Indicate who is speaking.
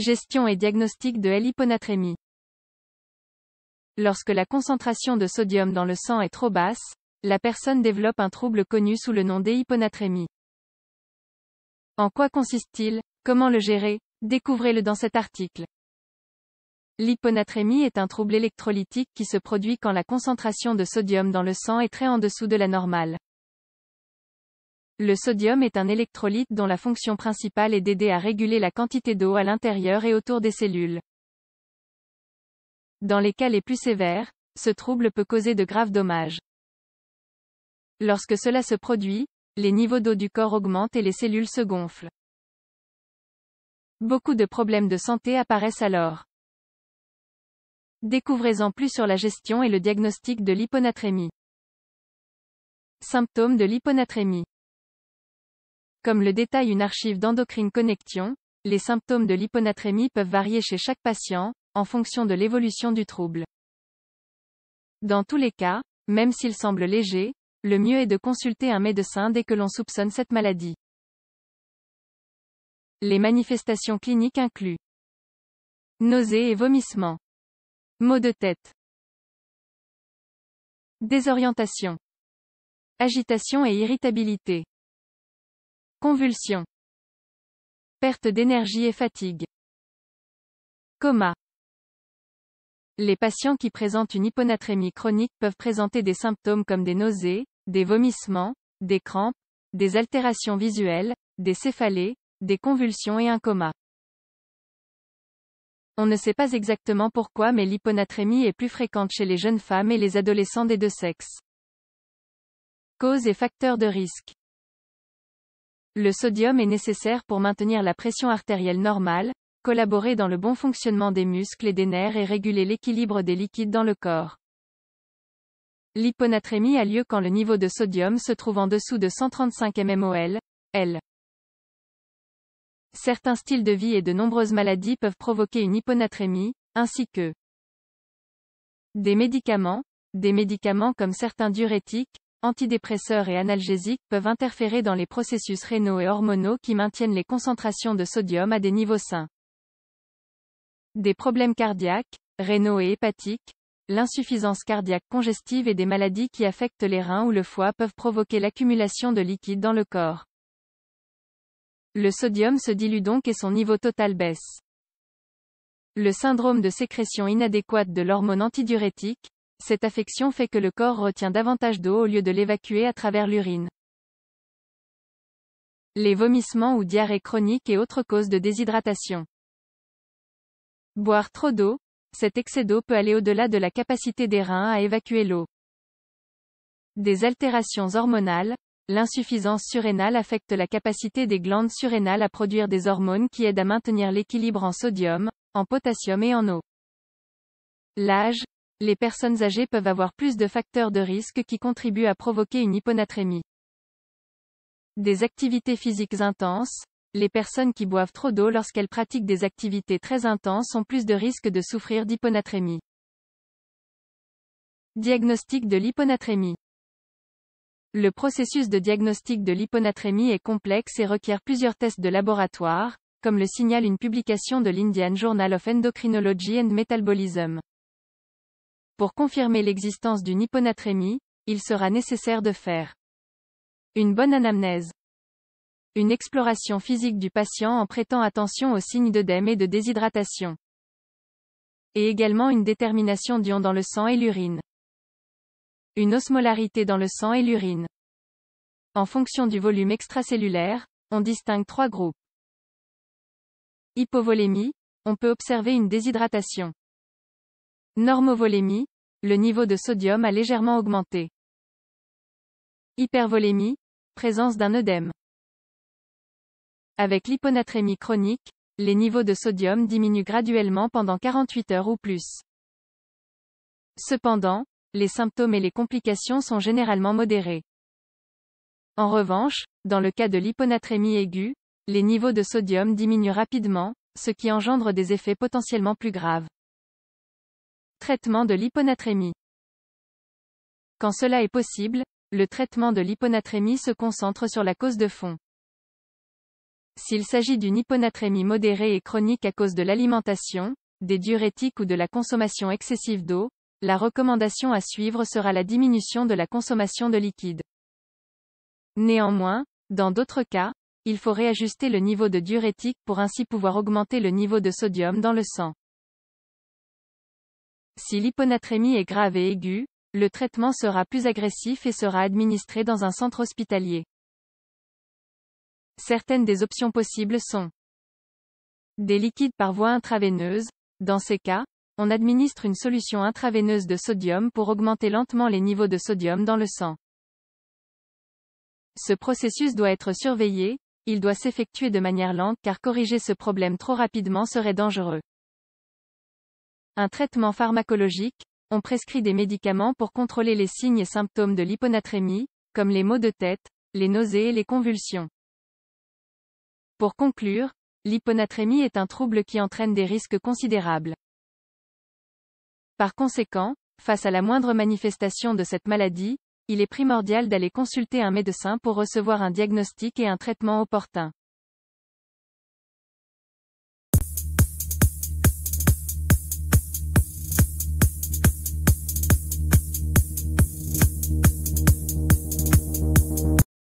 Speaker 1: Gestion et diagnostic de l'hyponatrémie. Lorsque la concentration de sodium dans le sang est trop basse, la personne développe un trouble connu sous le nom d'hyponatrémie. En quoi consiste-t-il Comment le gérer Découvrez-le dans cet article. L'hyponatrémie est un trouble électrolytique qui se produit quand la concentration de sodium dans le sang est très en dessous de la normale. Le sodium est un électrolyte dont la fonction principale est d'aider à réguler la quantité d'eau à l'intérieur et autour des cellules. Dans les cas les plus sévères, ce trouble peut causer de graves dommages. Lorsque cela se produit, les niveaux d'eau du corps augmentent et les cellules se gonflent. Beaucoup de problèmes de santé apparaissent alors. Découvrez-en plus sur la gestion et le diagnostic de l'hyponatrémie. Symptômes de l'hyponatrémie. Comme le détaille une archive d'endocrine connection, les symptômes de l'hyponatrémie peuvent varier chez chaque patient, en fonction de l'évolution du trouble. Dans tous les cas, même s'il semble léger, le mieux est de consulter un médecin dès que l'on soupçonne cette maladie. Les manifestations cliniques incluent nausées et vomissements, maux de tête, désorientation, agitation et irritabilité. Convulsion. Perte d'énergie et fatigue. Coma. Les patients qui présentent une hyponatrémie chronique peuvent présenter des symptômes comme des nausées, des vomissements, des crampes, des altérations visuelles, des céphalées, des convulsions et un coma. On ne sait pas exactement pourquoi mais l'hyponatrémie est plus fréquente chez les jeunes femmes et les adolescents des deux sexes. Causes et facteurs de risque. Le sodium est nécessaire pour maintenir la pression artérielle normale, collaborer dans le bon fonctionnement des muscles et des nerfs et réguler l'équilibre des liquides dans le corps. L'hyponatrémie a lieu quand le niveau de sodium se trouve en dessous de 135 mmol, L. Certains styles de vie et de nombreuses maladies peuvent provoquer une hyponatrémie, ainsi que des médicaments, des médicaments comme certains diurétiques, antidépresseurs et analgésiques peuvent interférer dans les processus rénaux et hormonaux qui maintiennent les concentrations de sodium à des niveaux sains. Des problèmes cardiaques, rénaux et hépatiques, l'insuffisance cardiaque congestive et des maladies qui affectent les reins ou le foie peuvent provoquer l'accumulation de liquide dans le corps. Le sodium se dilue donc et son niveau total baisse. Le syndrome de sécrétion inadéquate de l'hormone antidiurétique, cette affection fait que le corps retient davantage d'eau au lieu de l'évacuer à travers l'urine. Les vomissements ou diarrhées chroniques et autres causes de déshydratation. Boire trop d'eau, cet excès d'eau peut aller au-delà de la capacité des reins à évacuer l'eau. Des altérations hormonales, l'insuffisance surrénale affecte la capacité des glandes surrénales à produire des hormones qui aident à maintenir l'équilibre en sodium, en potassium et en eau. L'âge, les personnes âgées peuvent avoir plus de facteurs de risque qui contribuent à provoquer une hyponatrémie. Des activités physiques intenses. Les personnes qui boivent trop d'eau lorsqu'elles pratiquent des activités très intenses ont plus de risques de souffrir d'hyponatrémie. Diagnostic de l'hyponatrémie. Le processus de diagnostic de l'hyponatrémie est complexe et requiert plusieurs tests de laboratoire, comme le signale une publication de l'Indian Journal of Endocrinology and Metabolism. Pour confirmer l'existence d'une hyponatrémie, il sera nécessaire de faire une bonne anamnèse, une exploration physique du patient en prêtant attention aux signes d'œdème et de déshydratation, et également une détermination d'ions dans le sang et l'urine, une osmolarité dans le sang et l'urine. En fonction du volume extracellulaire, on distingue trois groupes. Hypovolémie, on peut observer une déshydratation. Normovolémie, le niveau de sodium a légèrement augmenté. Hypervolémie, présence d'un œdème. Avec l'hyponatrémie chronique, les niveaux de sodium diminuent graduellement pendant 48 heures ou plus. Cependant, les symptômes et les complications sont généralement modérés. En revanche, dans le cas de l'hyponatrémie aiguë, les niveaux de sodium diminuent rapidement, ce qui engendre des effets potentiellement plus graves. Traitement de l'hyponatrémie. Quand cela est possible, le traitement de l'hyponatrémie se concentre sur la cause de fond. S'il s'agit d'une hyponatrémie modérée et chronique à cause de l'alimentation, des diurétiques ou de la consommation excessive d'eau, la recommandation à suivre sera la diminution de la consommation de liquide. Néanmoins, dans d'autres cas, il faut réajuster le niveau de diurétique pour ainsi pouvoir augmenter le niveau de sodium dans le sang. Si l'hyponatrémie est grave et aiguë, le traitement sera plus agressif et sera administré dans un centre hospitalier. Certaines des options possibles sont des liquides par voie intraveineuse. Dans ces cas, on administre une solution intraveineuse de sodium pour augmenter lentement les niveaux de sodium dans le sang. Ce processus doit être surveillé, il doit s'effectuer de manière lente car corriger ce problème trop rapidement serait dangereux un traitement pharmacologique, on prescrit des médicaments pour contrôler les signes et symptômes de l'hyponatrémie, comme les maux de tête, les nausées et les convulsions. Pour conclure, l'hyponatrémie est un trouble qui entraîne des risques considérables. Par conséquent, face à la moindre manifestation de cette maladie, il est primordial d'aller consulter un médecin pour recevoir un diagnostic et un traitement opportun.